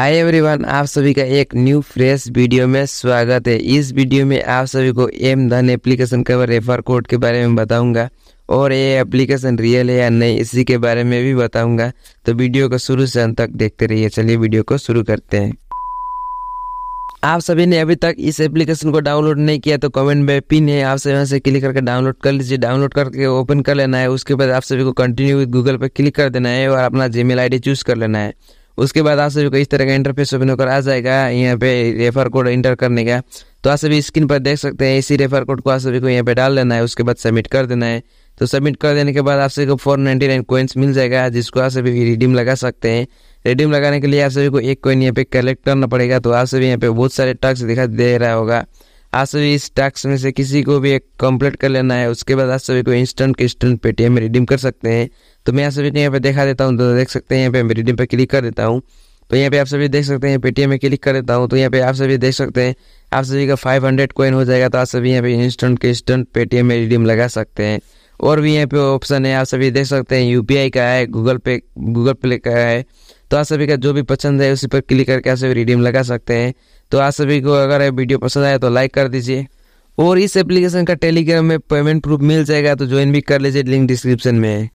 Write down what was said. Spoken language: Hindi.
हाय एवरीवन आप सभी का एक न्यू फ्रेश वीडियो में स्वागत है इस वीडियो में आप सभी को एम धन एप्लीकेशन का रेफर कोड के बारे में बताऊंगा और ये एप्लीकेशन रियल है या नहीं इसी के बारे में भी बताऊंगा तो वीडियो को शुरू से अंत तक देखते रहिए चलिए वीडियो को शुरू करते हैं आप सभी ने अभी तक इस एप्लीकेशन को डाउनलोड नहीं किया तो कमेंट में पिन है आप सभी से क्लिक करके डाउनलोड कर लीजिए डाउनलोड करके ओपन कर लेना है उसके बाद आप सभी को कंटिन्यू गूगल पर क्लिक कर देना है और अपना जी मेल चूज़ कर लेना है उसके बाद आप सभी को इस तरह का इंटरफेस ओपन होकर आ जाएगा यहाँ पे रेफर कोड इंटर करने का तो आप सभी स्क्रीन पर देख सकते हैं इसी रेफर कोड को आप सभी को यहाँ पे डाल देना है उसके बाद सबमिट कर देना है तो सबमिट कर देने के बाद आप सभी को फोर नाइन्टी नाइन कोइंस मिल जाएगा जिसको आप सभी रिडीम लगा सकते हैं रिडीम लगाने के लिए आप सभी को एक कोइन यहाँ पे कलेक्ट करना पड़ेगा तो आप सभी यहाँ पे बहुत सारे टक्स दिखाई दे रहा होगा आज सभी इस टास्क में से किसी को भी एक कंप्लीट कर लेना है उसके बाद आज सभी को इंस्टेंट के इंस्टेंट पेटीएम में रिडीम कर सकते हैं तो मैं आप सभी को यहाँ पे देखा देता हूँ तो देख सकते हैं यहाँ पे मैं रिडीम पर क्लिक कर देता हूँ तो यहाँ पे आप सभी देख सकते हैं पेटीएम में क्लिक कर देता हूँ तो यहाँ पे आप सभी देख सकते हैं आप सभी का फाइव हंड्रेड कोइन हो जाएगा तो आप सभी यहाँ पे इंस्टेंट के इंस्टेंट पेटीएम में रिडीम लगा सकते हैं और भी यहाँ पे ऑप्शन है आप सभी देख सकते हैं यू का है गूगल पे गूगल प्ले का है तो आप सभी का जो भी पसंद है उसी पर क्लिक करके आप सभी रिडीम लगा सकते हैं तो आप सभी को अगर ये वीडियो पसंद आया तो लाइक कर दीजिए और इस एप्लीकेशन का टेलीग्राम में पेमेंट प्रूफ मिल जाएगा तो ज्वाइन भी कर लीजिए लिंक डिस्क्रिप्शन में है